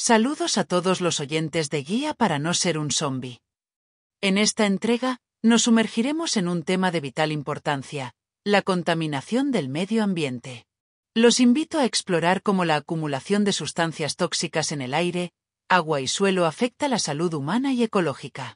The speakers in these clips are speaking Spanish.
Saludos a todos los oyentes de Guía para no ser un zombie. En esta entrega, nos sumergiremos en un tema de vital importancia, la contaminación del medio ambiente. Los invito a explorar cómo la acumulación de sustancias tóxicas en el aire, agua y suelo afecta la salud humana y ecológica.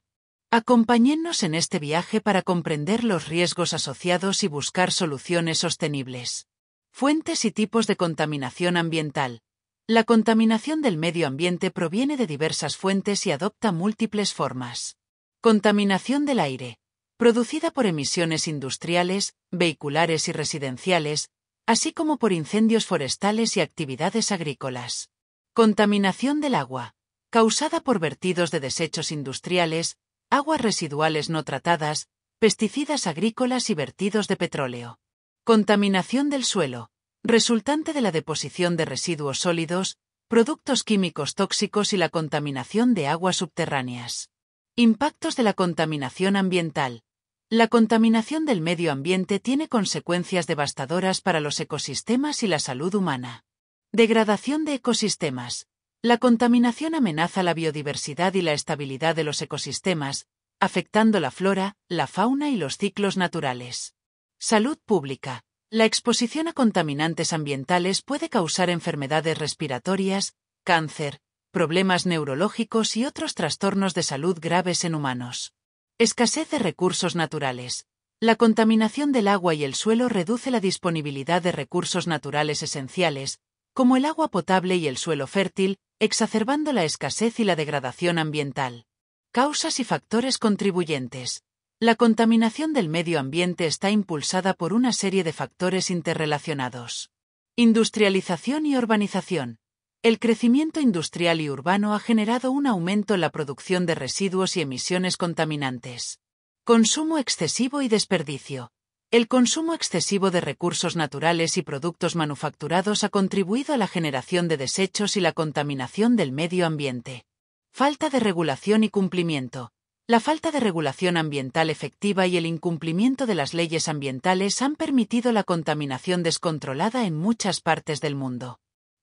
Acompáñennos en este viaje para comprender los riesgos asociados y buscar soluciones sostenibles. Fuentes y tipos de contaminación ambiental la contaminación del medio ambiente proviene de diversas fuentes y adopta múltiples formas. Contaminación del aire, producida por emisiones industriales, vehiculares y residenciales, así como por incendios forestales y actividades agrícolas. Contaminación del agua, causada por vertidos de desechos industriales, aguas residuales no tratadas, pesticidas agrícolas y vertidos de petróleo. Contaminación del suelo, resultante de la deposición de residuos sólidos, productos químicos tóxicos y la contaminación de aguas subterráneas. Impactos de la contaminación ambiental. La contaminación del medio ambiente tiene consecuencias devastadoras para los ecosistemas y la salud humana. Degradación de ecosistemas. La contaminación amenaza la biodiversidad y la estabilidad de los ecosistemas, afectando la flora, la fauna y los ciclos naturales. Salud pública. La exposición a contaminantes ambientales puede causar enfermedades respiratorias, cáncer, problemas neurológicos y otros trastornos de salud graves en humanos. Escasez de recursos naturales. La contaminación del agua y el suelo reduce la disponibilidad de recursos naturales esenciales, como el agua potable y el suelo fértil, exacerbando la escasez y la degradación ambiental. Causas y factores contribuyentes. La contaminación del medio ambiente está impulsada por una serie de factores interrelacionados. Industrialización y urbanización. El crecimiento industrial y urbano ha generado un aumento en la producción de residuos y emisiones contaminantes. Consumo excesivo y desperdicio. El consumo excesivo de recursos naturales y productos manufacturados ha contribuido a la generación de desechos y la contaminación del medio ambiente. Falta de regulación y cumplimiento. La falta de regulación ambiental efectiva y el incumplimiento de las leyes ambientales han permitido la contaminación descontrolada en muchas partes del mundo.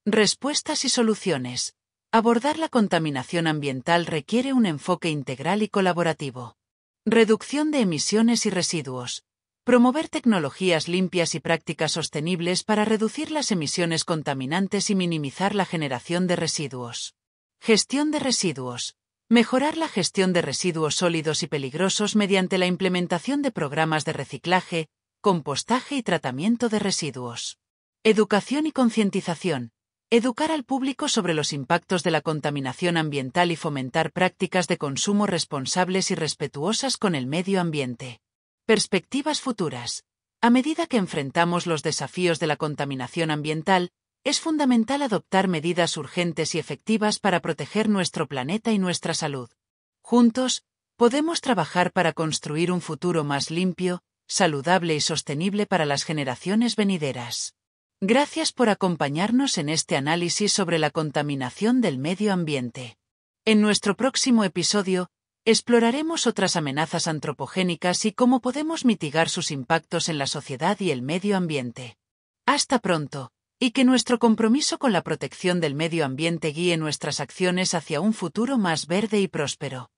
Respuestas y soluciones. Abordar la contaminación ambiental requiere un enfoque integral y colaborativo. Reducción de emisiones y residuos. Promover tecnologías limpias y prácticas sostenibles para reducir las emisiones contaminantes y minimizar la generación de residuos. Gestión de residuos. Mejorar la gestión de residuos sólidos y peligrosos mediante la implementación de programas de reciclaje, compostaje y tratamiento de residuos. Educación y concientización. Educar al público sobre los impactos de la contaminación ambiental y fomentar prácticas de consumo responsables y respetuosas con el medio ambiente. Perspectivas futuras. A medida que enfrentamos los desafíos de la contaminación ambiental, es fundamental adoptar medidas urgentes y efectivas para proteger nuestro planeta y nuestra salud. Juntos, podemos trabajar para construir un futuro más limpio, saludable y sostenible para las generaciones venideras. Gracias por acompañarnos en este análisis sobre la contaminación del medio ambiente. En nuestro próximo episodio, exploraremos otras amenazas antropogénicas y cómo podemos mitigar sus impactos en la sociedad y el medio ambiente. Hasta pronto y que nuestro compromiso con la protección del medio ambiente guíe nuestras acciones hacia un futuro más verde y próspero.